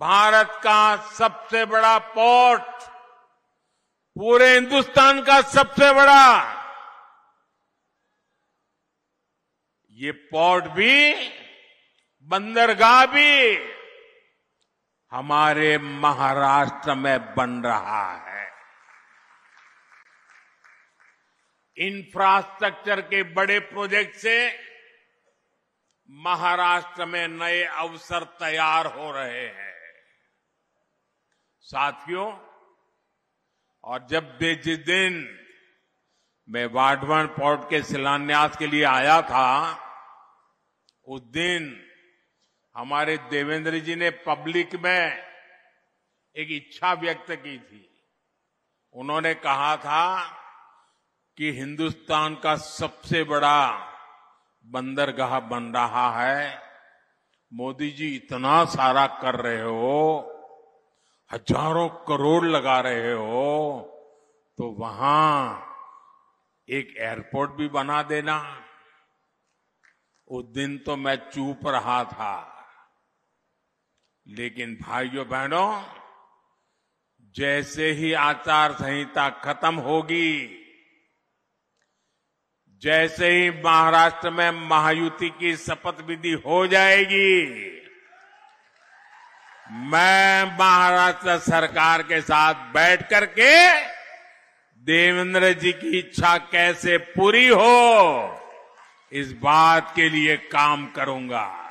भारत का सबसे बड़ा पोर्ट पूरे हिंदुस्तान का सबसे बड़ा ये पोर्ट भी बंदरगाह भी हमारे महाराष्ट्र में बन रहा है इंफ्रास्ट्रक्चर के बड़े प्रोजेक्ट से महाराष्ट्र में नए अवसर तैयार हो रहे हैं साथियों और जब भी जिस दिन मैं वाडवन पोर्ट के शिलान्यास के लिए आया था उस दिन हमारे देवेंद्र जी ने पब्लिक में एक इच्छा व्यक्त की थी उन्होंने कहा था कि हिंदुस्तान का सबसे बड़ा बंदरगाह बन रहा है मोदी जी इतना सारा कर रहे हो हजारों करोड़ लगा रहे हो तो वहां एक एयरपोर्ट भी बना देना उस दिन तो मैं चूप रहा था लेकिन भाइयों बहनों जैसे ही आचार संहिता खत्म होगी जैसे ही महाराष्ट्र में महायुति की शपथ विधि हो जाएगी मैं महाराष्ट्र सरकार के साथ बैठ करके देवेंद्र जी की इच्छा कैसे पूरी हो इस बात के लिए काम करूंगा